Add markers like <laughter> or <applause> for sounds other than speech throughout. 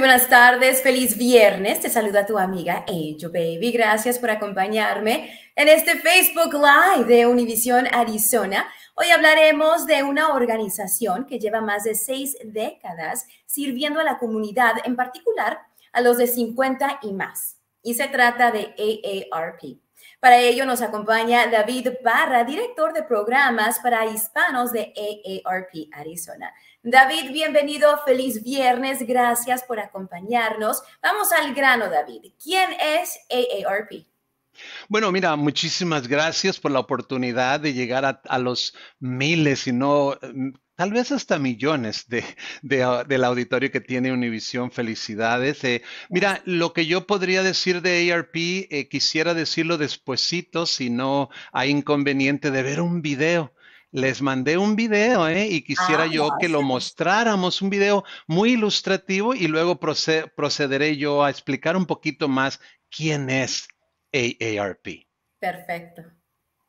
buenas tardes, feliz viernes. Te saluda tu amiga Angel Baby. Gracias por acompañarme en este Facebook Live de Univisión Arizona. Hoy hablaremos de una organización que lleva más de seis décadas sirviendo a la comunidad, en particular a los de 50 y más. Y se trata de AARP. Para ello nos acompaña David Barra, director de programas para hispanos de AARP Arizona. David, bienvenido, feliz viernes, gracias por acompañarnos. Vamos al grano, David. ¿Quién es AARP? Bueno, mira, muchísimas gracias por la oportunidad de llegar a, los miles, si no mm, tal vez hasta millones de, ah, del auditorio que tiene Univisión. Felicidades. Eh, mira, lo que yo podría decir de AARP, eh, quisiera decirlo despuesito, si no hay inconveniente de ver un video les mandé un video ¿eh? y quisiera ah, yo que lo mostráramos, un video muy ilustrativo y luego procederé yo a explicar un poquito más quién es AARP. Perfecto.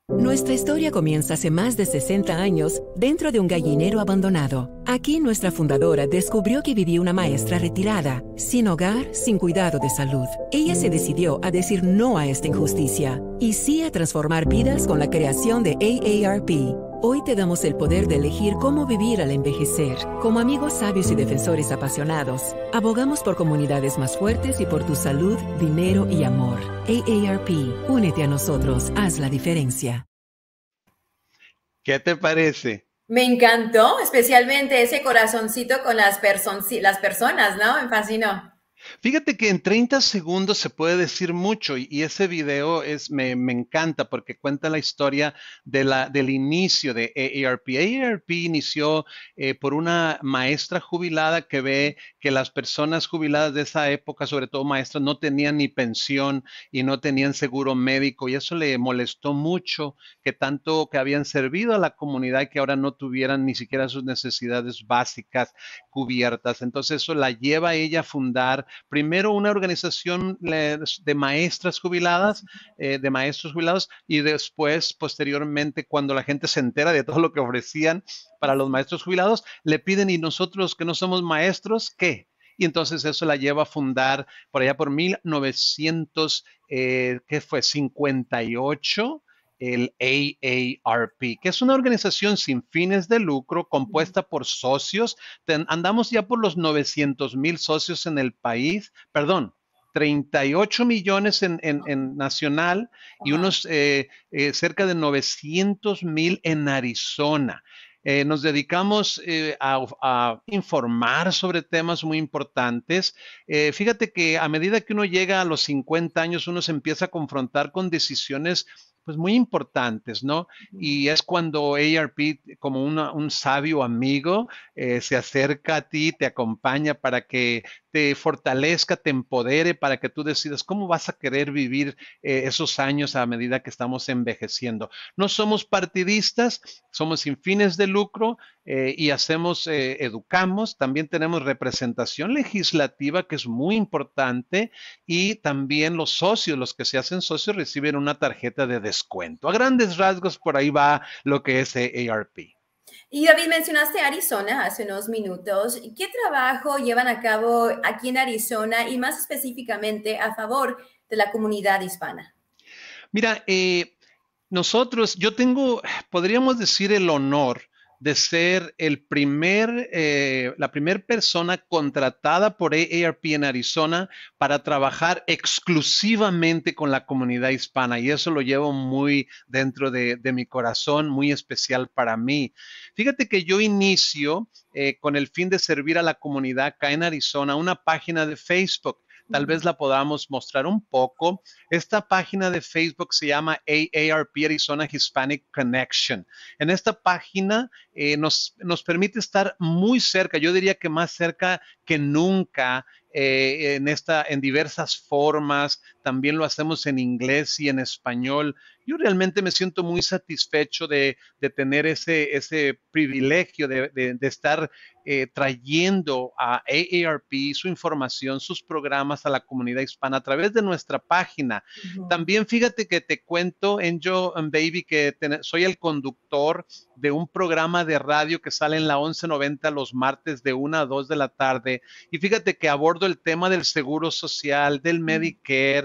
Nuestra historia comienza hace más de 60 años dentro de un gallinero abandonado. Aquí nuestra fundadora descubrió que vivía una maestra retirada, sin hogar, sin cuidado de salud. Ella se decidió a decir no a esta injusticia y sí a transformar vidas con la creación de AARP. Hoy te damos el poder de elegir cómo vivir al envejecer. Como amigos sabios y defensores apasionados, abogamos por comunidades más fuertes y por tu salud, dinero y amor. AARP, únete a nosotros, haz la diferencia. ¿Qué te parece? Me encantó, especialmente ese corazoncito con las, personas, ¿no? Me fascinó. Fíjate que en 30 segundos se puede decir mucho y, ese video es, me, me, encanta porque cuenta la historia de la, del inicio de AARP. AARP inició eh, por una maestra jubilada que ve que las personas jubiladas de esa época, sobre todo maestras, no tenían ni pensión y no tenían seguro médico y eso le molestó mucho que tanto que habían servido a la comunidad y que ahora no tuvieran ni siquiera sus necesidades básicas cubiertas. Entonces eso la lleva a ella a fundar Primero una organización de maestras jubiladas, eh, de maestros jubilados, y después, posteriormente, cuando la gente se entera de todo lo que ofrecían para los maestros jubilados, le piden, ¿y nosotros que no somos maestros, qué? y entonces eso la lleva a fundar por allá por 1900, eh, fue? 58, el AARP, que es una organización sin fines de lucro compuesta por socios. andamos ya por los 900 mil socios en el país, perdón, 38 millones en, nacional y unos eh, eh, cerca de 900 mil en Arizona. Eh, nos dedicamos a, informar sobre temas muy importantes. fíjate que a medida que uno llega a los 50 años, uno se empieza a confrontar con decisiones pues muy importantes, ¿no? Y es cuando ARP, como un sabio amigo, eh, se acerca a ti, te acompaña para que te fortalezca, te empodere para que tú decidas cómo vas a querer vivir eh, esos años a medida que estamos envejeciendo. No somos partidistas, somos sin fines de lucro eh, y hacemos, eh, educamos, también tenemos representación legislativa que es muy importante y también los socios, los que se hacen socios reciben una tarjeta de descuento. A grandes rasgos por ahí va lo que es e ARP. Y David, mencionaste Arizona hace unos minutos. ¿Qué trabajo llevan a cabo aquí en Arizona y más específicamente a favor de la comunidad hispana? Mira, eh, nosotros, yo tengo, podríamos decir, el honor de ser el primer, eh, la primera persona contratada por AARP en Arizona para trabajar exclusivamente con la comunidad hispana y eso lo llevo muy dentro de, mi corazón, muy especial para mí. Fíjate que yo inicio eh, con el fin de servir a la comunidad acá en Arizona una página de Facebook tal vez la podamos mostrar un poco. Esta página de Facebook se llama AARP Arizona Hispanic Connection. En esta página eh, nos, nos permite estar muy cerca, yo diría que más cerca que nunca eh, en esta, en diversas formas. También lo hacemos en inglés y en español. Yo realmente me siento muy satisfecho de, tener ese, ese privilegio de, estar eh, trayendo a AARP su información, sus programas a la comunidad hispana a través de nuestra página. También fíjate que te cuento, Angel and um, Baby, que soy el conductor de un programa de radio que sale en la 1190 los martes de 1 a 2 de la tarde y fíjate que abordo el tema del seguro social, del mm. Medicare,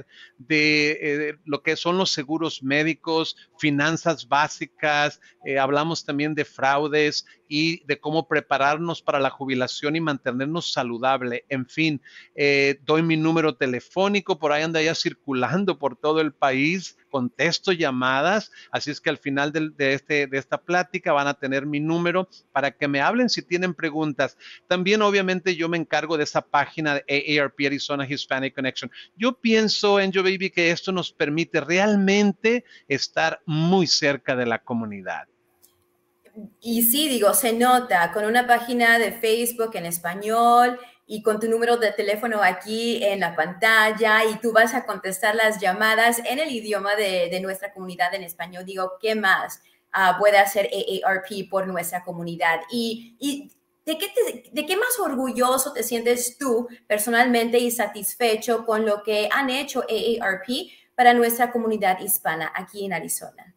eh, de lo que son los seguros médicos, finanzas básicas, eh, hablamos también de fraudes y de cómo prepararnos para la jubilación y mantenernos saludable. En fin, eh, doy mi número telefónico, por ahí anda ya circulando por todo el país, contesto llamadas, así es que al final de, este, de esta plática van a tener mi número para que me hablen si tienen preguntas. También obviamente yo me encargo de esa página de AARP Arizona Hispanic Connection. Yo pienso, yo Baby, que esto nos permite realmente estar muy cerca de la comunidad y sí, digo, se nota con una página de Facebook en español y con tu número de teléfono aquí en la pantalla y tú vas a contestar las llamadas en el idioma de, nuestra comunidad en español. Digo, ¿qué más ah, puede hacer AARP por nuestra comunidad? Y, y ¿de, qué ¿de qué más orgulloso te sientes tú personalmente y satisfecho con lo que han hecho AARP para nuestra comunidad hispana aquí en Arizona?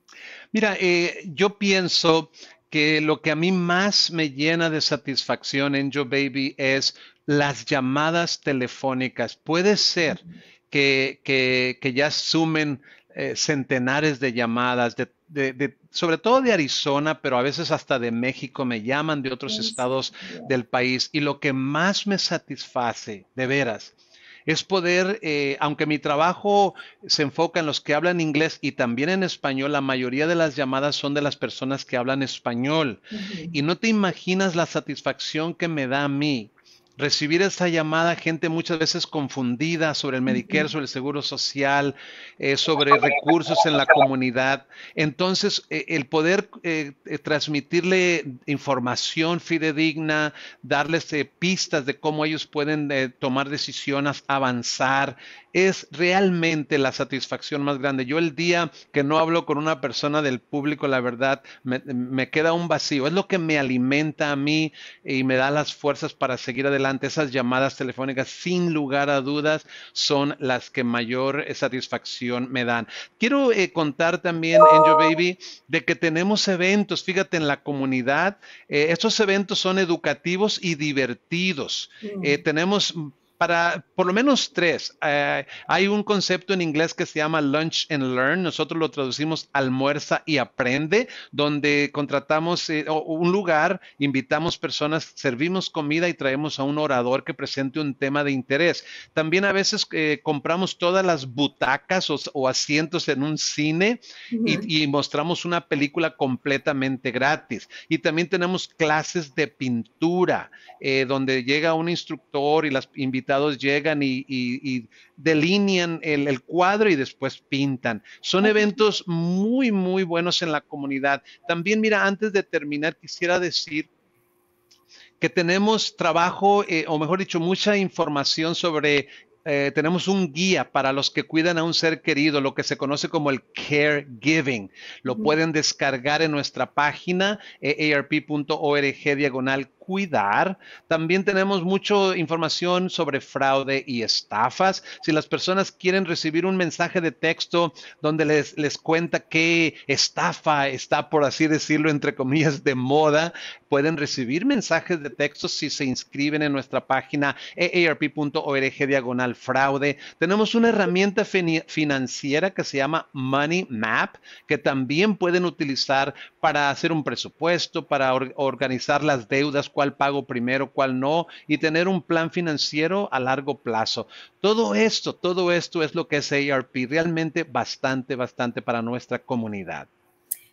Mira, eh, yo pienso que lo que a mí más me llena de satisfacción en Yo Baby es las llamadas telefónicas. Puede ser que, ya sumen eh, centenares de llamadas, sobre todo de Arizona, pero a veces hasta de México, me llaman de otros estados del país. Y lo que más me satisface, de veras, es poder, eh, aunque mi trabajo se enfoca en los que hablan inglés y también en español, la mayoría de las llamadas son de las personas que hablan español. Y no te imaginas la satisfacción que me da a mí recibir esta llamada, gente muchas veces confundida sobre el Medicare, sobre el Seguro Social, eh, sobre recursos en la comunidad. Entonces, e, el poder eh, eh, transmitirle información fidedigna, darles pistas de cómo ellos pueden tomar decisiones, avanzar, es realmente la satisfacción más grande. Yo el día que no hablo con una persona del público, la verdad, me queda un vacío. Es lo que me alimenta a mí y me da las fuerzas para seguir adelante esas llamadas telefónicas, sin lugar a dudas, son las que mayor eh, satisfacción me dan. Quiero eh, contar también, Angel Baby, de que tenemos eventos, fíjate, en la comunidad. Eh, estos eventos son educativos y divertidos. tenemos para por lo menos tres. Eh, hay un concepto en inglés que se llama Lunch and Learn, nosotros lo traducimos almuerza y aprende, donde contratamos eh, un lugar, invitamos personas, servimos comida y traemos a un orador que presente un tema de interés. También a veces eh, compramos todas las butacas o, asientos en un cine y, mostramos una película completamente gratis. Y también tenemos clases de pintura, donde llega un instructor y las invitamos llegan y, delinean el, cuadro y después pintan. Son eventos muy, muy buenos en la comunidad. También, mira, antes de terminar, quisiera decir que tenemos trabajo, eh, o mejor dicho, mucha información sobre eh, tenemos un guía para los que cuidan a un ser querido, lo que se conoce como el caregiving. Lo pueden descargar en nuestra página eh, arp.org diagonal cuidar. También tenemos mucha información sobre fraude y estafas. Si las personas quieren recibir un mensaje de texto donde les, les cuenta qué estafa está, por así decirlo, entre comillas, de moda, pueden recibir mensajes de texto si se inscriben en nuestra página aarp.org diagonal fraude. Tenemos una herramienta financiera que se llama Money Map, que también pueden utilizar para hacer un presupuesto, para organizar las deudas cuál pago primero, cuál no, y tener un plan financiero a largo plazo. Todo esto, todo esto es lo que es ARP, realmente bastante, bastante para nuestra comunidad.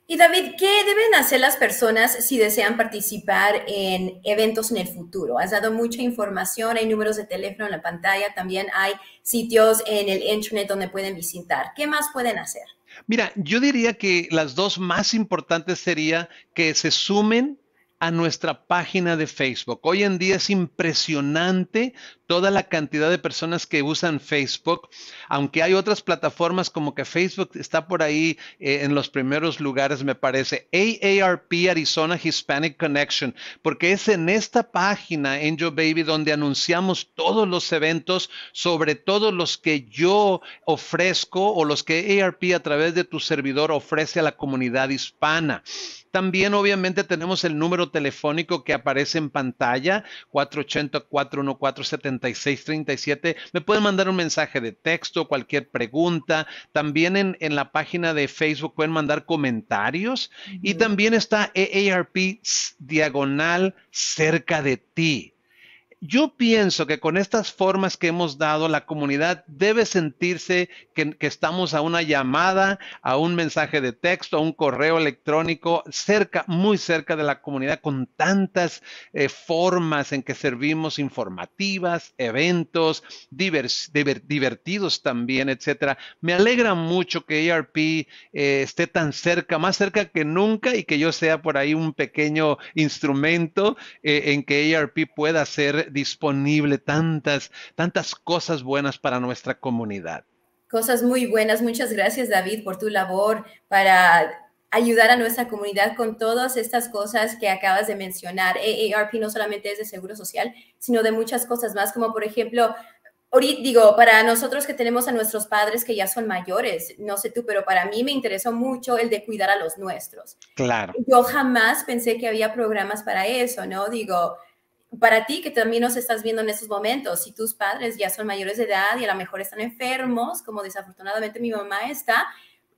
Y David, ¿qué deben hacer las personas si desean participar en eventos en el futuro? Has dado mucha información, hay números de teléfono en la pantalla, también hay sitios en el internet donde pueden visitar. ¿Qué más pueden hacer? Mira, yo diría que las dos más importantes sería que se sumen a nuestra página de Facebook. Hoy en día es impresionante toda la cantidad de personas que usan Facebook, aunque hay otras plataformas como que Facebook está por ahí eh, en los primeros lugares, me parece. AARP Arizona Hispanic Connection, porque es en esta página, Angel Baby, donde anunciamos todos los eventos, sobre todo los que yo ofrezco o los que AARP a través de tu servidor ofrece a la comunidad hispana. También obviamente tenemos el número telefónico que aparece en pantalla, 480-414-7637. Me pueden mandar un mensaje de texto, cualquier pregunta. También en, la página de Facebook pueden mandar comentarios. Y también está EARP diagonal cerca de ti. Yo pienso que con estas formas que hemos dado, la comunidad debe sentirse que, estamos a una llamada, a un mensaje de texto, a un correo electrónico, cerca, muy cerca de la comunidad, con tantas eh, formas en que servimos informativas, eventos, divertidos también, etcétera. Me alegra mucho que ARP eh, esté tan cerca, más cerca que nunca, y que yo sea por ahí un pequeño instrumento eh, en que ARP pueda ser disponible tantas, tantas cosas buenas para nuestra comunidad. Cosas muy buenas. Muchas gracias, David, por tu labor para ayudar a nuestra comunidad con todas estas cosas que acabas de mencionar. AARP no solamente es de seguro social, sino de muchas cosas más, como por ejemplo, digo, para nosotros que tenemos a nuestros padres que ya son mayores, no sé tú, pero para mí me interesó mucho el de cuidar a los nuestros. Claro. Yo jamás pensé que había programas para eso, ¿no? Digo, para ti que también nos estás viendo en esos momentos, si tus padres ya son mayores de edad y a lo mejor están enfermos, como desafortunadamente mi mamá está,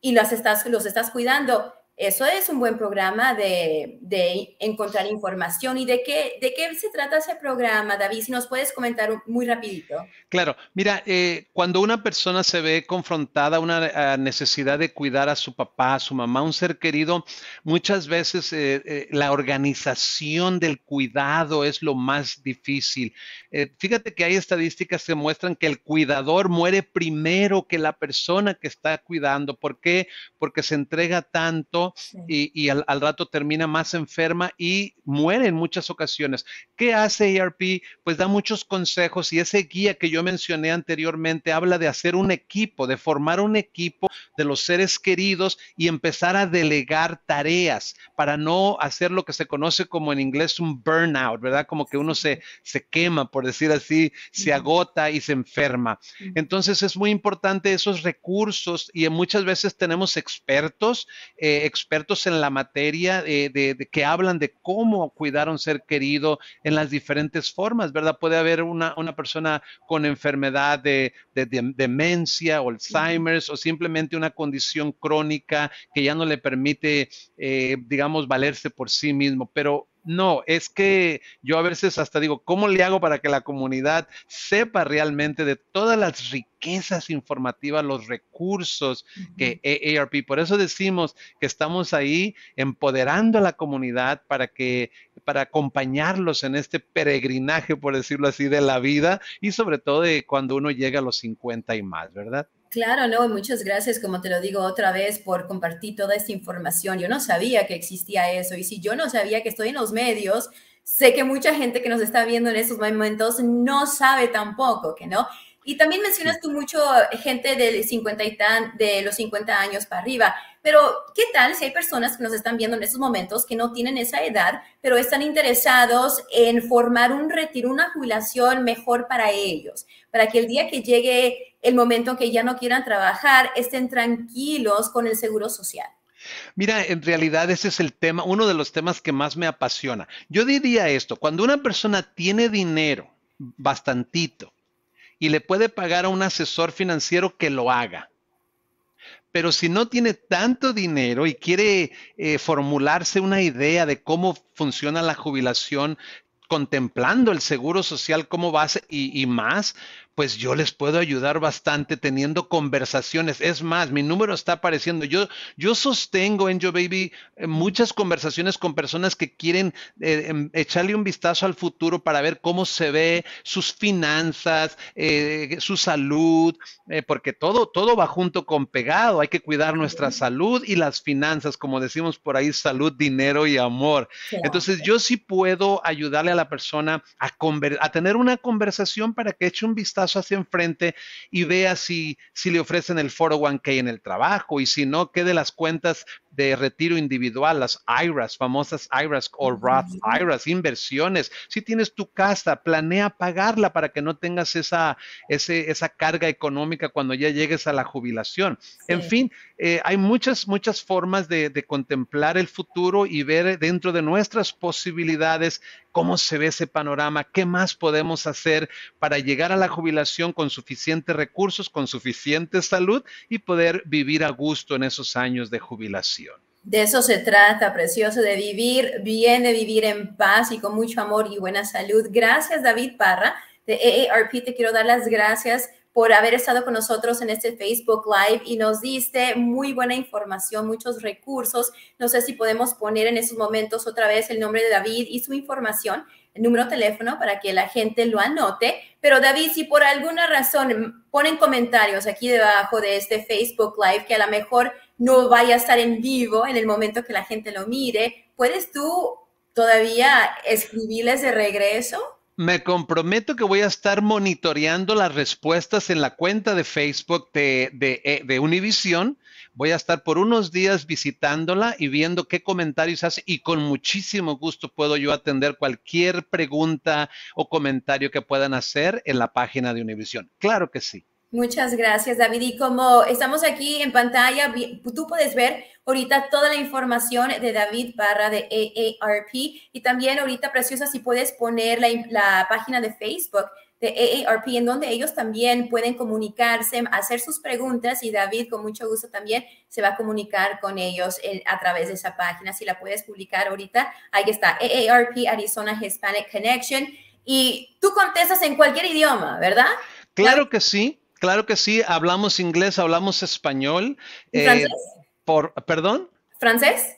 y las estás, los estás cuidando, eso es un buen programa de, encontrar información. ¿Y de qué, de qué se trata ese programa, David? Si nos puedes comentar muy rapidito. Claro, mira, eh, cuando una persona se ve confrontada a una necesidad de cuidar a su papá, a su mamá, a un ser querido, muchas veces eh, eh, la organización del cuidado es lo más difícil. fíjate que hay estadísticas que muestran que el cuidador muere primero que la persona que está cuidando. ¿Por qué? Porque se entrega tanto y, al, al, rato termina más enferma y muere en muchas ocasiones. ¿Qué hace ERP? Pues da muchos consejos y ese guía que yo mencioné anteriormente habla de hacer un equipo, de formar un equipo de los seres queridos y empezar a delegar tareas para no hacer lo que se conoce como en inglés un burnout, ¿verdad? Como que uno se, se quema, por decir así, se agota y se enferma. Entonces es muy importante esos recursos y muchas veces tenemos expertos, eh, expertos en la materia eh, de, que hablan de cómo cuidar a un ser querido en las diferentes formas, ¿verdad? Puede haber una, persona con enfermedad de, demencia, o Alzheimer's o simplemente una condición crónica que ya no le permite, eh, digamos, valerse por sí mismo. Pero no, es que yo a veces hasta digo, ¿cómo le hago para que la comunidad sepa realmente de todas las riquezas informativas, los recursos que e-, ARP Por eso decimos que estamos ahí empoderando a la comunidad para que para acompañarlos en este peregrinaje, por decirlo así, de la vida y sobre todo de cuando uno llega a los 50 y más, ¿verdad? Claro, no, muchas gracias, como te lo digo otra vez, por compartir toda esta información. Yo no sabía que existía eso y si yo no sabía que estoy en los medios, sé que mucha gente que nos está viendo en estos momentos no sabe tampoco, que no. Y también mencionas tú mucho eh, gente de, 50 de los 50 años para arriba, pero ¿qué tal si hay personas que nos están viendo en estos momentos que no tienen esa edad, pero están interesados en formar un retiro, una jubilación mejor para ellos, para que el día que llegue el momento que ya no quieran trabajar, estén tranquilos con el seguro social? Mira, en realidad ese es el tema, uno de los temas que más me apasiona. Yo diría esto, cuando una persona tiene dinero, bastantito, y le puede pagar a un asesor financiero que lo haga. Pero si no tiene tanto dinero y quiere eh, formularse una idea de cómo funciona la jubilación, contemplando el seguro social como base y más, pues yo les puedo ayudar bastante teniendo conversaciones. Es más, mi número está apareciendo. Yo, yo sostengo en Yo Baby eh, muchas conversaciones con personas que quieren eh, em, echarle un vistazo al futuro para ver cómo se ve sus finanzas, eh, su salud, porque todo, todo va junto con pegado. Hay que cuidar nuestra salud y las finanzas, como decimos por ahí, salud, dinero y amor. Entonces yo sí puedo ayudarle a la persona a, a tener una conversación para que eche un vistazo hacia enfrente y vea si, si le ofrecen el 401k en el trabajo y si no, quede de las cuentas de retiro individual, las IRAs, famosas IRAs o Roth IRAs, inversiones. Si tienes tu casa, planea pagarla para que no tengas esa, esa carga económica cuando ya llegues a la jubilación. En fin, eh, hay muchas, muchas formas de, de contemplar el futuro y ver dentro de nuestras posibilidades cómo se ve ese panorama, qué más podemos hacer para llegar a la jubilación con suficientes recursos, con suficiente salud y poder vivir a gusto en esos años de jubilación. De eso se trata, precioso, de vivir bien, de vivir en paz y con mucho amor y buena salud. Gracias, David Parra, de AARP. Te quiero dar las gracias por haber estado con nosotros en este Facebook Live y nos diste muy buena información, muchos recursos. No sé si podemos poner en esos momentos otra vez el nombre de David y su información, el número de teléfono para que la gente lo anote. Pero David, si por alguna razón mm, ponen comentarios aquí debajo de este Facebook Live que a lo mejor no vaya a estar en vivo en el momento que la gente lo mire, ¿puedes tú todavía escribirles de regreso? Me comprometo que voy a estar monitoreando las respuestas en la cuenta de Facebook de, de eh, Univision. Voy a estar por unos días visitándola y viendo qué comentarios hace y con muchísimo gusto puedo yo atender cualquier pregunta o comentario que puedan hacer en la página de Univision. Claro que sí. Muchas gracias, David. Y como estamos aquí en pantalla, tú puedes ver ahorita toda la información de David Barra de AARP y también ahorita, Preciosa, si puedes poner la, página de Facebook de AARP, en donde ellos también pueden comunicarse, hacer sus preguntas y David con mucho gusto también se va a comunicar con ellos a través de esa página. Si la puedes publicar ahorita, ahí está, AARP Arizona Hispanic Connection. Y tú contestas en cualquier idioma, ¿verdad? Claro que sí. Claro que sí, hablamos inglés, hablamos español. Eh, ¿Francés? Por, ¿Perdón? ¿Francés?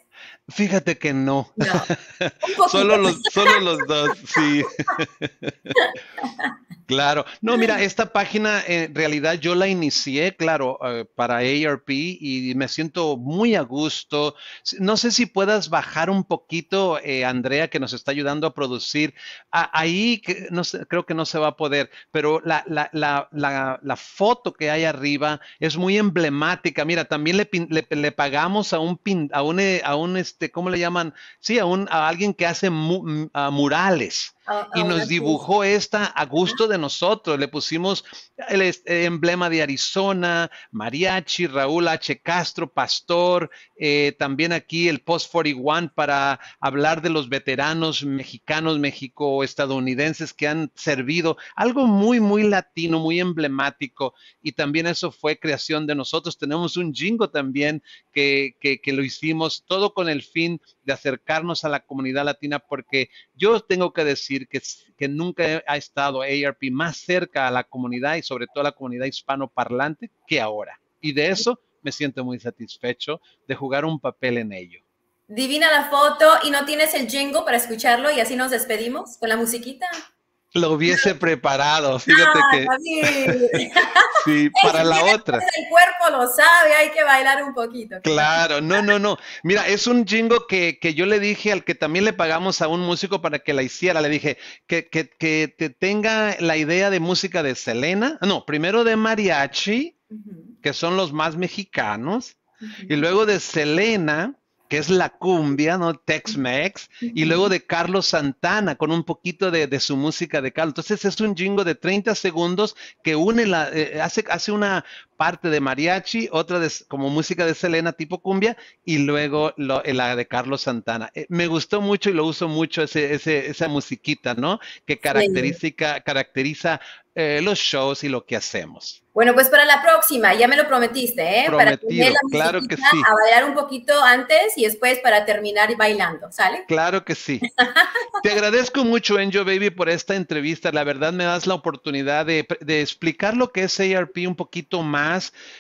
Fíjate que no. no. <laughs> solo, los, solo los dos, sí. <laughs> Claro, no, mira, mm. esta página eh, en realidad yo la inicié, claro, eh, para ARP y me siento muy a gusto. No sé si puedas bajar un poquito, eh, Andrea, que nos está ayudando a producir. ahí que, no creo que no se va a poder, pero la, la, la, la, foto que hay arriba es muy emblemática. Mira, también le, pagamos a un, a un, a un, este, ¿cómo le llaman? Sí, a, un, a alguien que hace murales. Ah, y nos dibujó esta a gusto de nosotros. Le pusimos el emblema de Arizona, mariachi, Raúl H. Castro, pastor, eh, también aquí el Post 41 para hablar de los veteranos mexicanos, mexico-estadounidenses que han servido. Algo muy, muy latino, muy emblemático. Y también eso fue creación de nosotros. Tenemos un jingo también que, que lo hicimos todo con el fin acercarnos a la comunidad latina, porque yo tengo que decir que, que nunca ha estado ARP más cerca a la comunidad y sobre todo a la comunidad hispanoparlante que ahora. Y de eso me siento muy satisfecho de jugar un papel en ello. Divina la foto y no tienes el jingo para escucharlo y así nos despedimos con la musiquita. Lo hubiese preparado, <laughs> fíjate que. <laughs> Sí, para la otra. El cuerpo lo sabe, hay que bailar un poquito. Claro, no, no, no. Mira, es un jingo que, yo le dije al que también le pagamos a un músico para que la hiciera. Le dije que, que, que te tenga la idea de música de Selena, ah, no, primero de mariachi, que son los más mexicanos, y luego de Selena, que es la cumbia, ¿no? Tex-Mex, y luego de Carlos Santana, con un poquito de, su música de Carlos. Entonces es un jingo de 30 segundos que une la, eh, hace una parte de mariachi, otra de, como música de Selena tipo cumbia y luego lo, eh, la de Carlos Santana. Eh, me gustó mucho y lo uso mucho esa musiquita, ¿no? Que caracteriza, caracteriza eh, los shows y lo que hacemos. Bueno, pues para la próxima, ya me lo prometiste, ¿eh? Prometido, claro que sí. A bailar un poquito antes y después para terminar bailando, ¿sale? Claro que sí. <laughs> Te agradezco mucho, Angel Baby, por esta entrevista. La verdad me das la oportunidad de, de explicar lo que es ARP un poquito más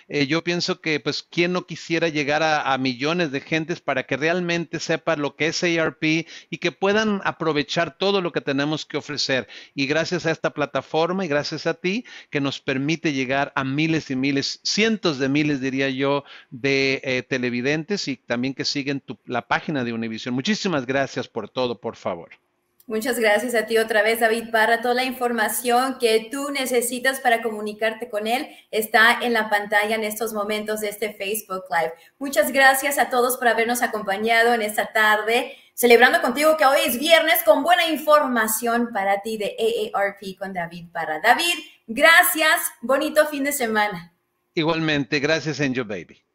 eh, yo pienso que, pues, ¿quién no quisiera llegar a, millones de gentes para que realmente sepa lo que es ARP y que puedan aprovechar todo lo que tenemos que ofrecer? Y gracias a esta plataforma y gracias a ti que nos permite llegar a miles y miles, cientos de miles, diría yo, de eh, televidentes y también que siguen la página de Univision. Muchísimas gracias por todo, por favor. Muchas gracias a ti otra vez, David Parra. Toda la información que tú necesitas para comunicarte con él está en la pantalla en estos momentos de este Facebook Live. Muchas gracias a todos por habernos acompañado en esta tarde, celebrando contigo que hoy es viernes con buena información para ti de AARP con David Parra. David, gracias. Bonito fin de semana. Igualmente, gracias, Angel Baby.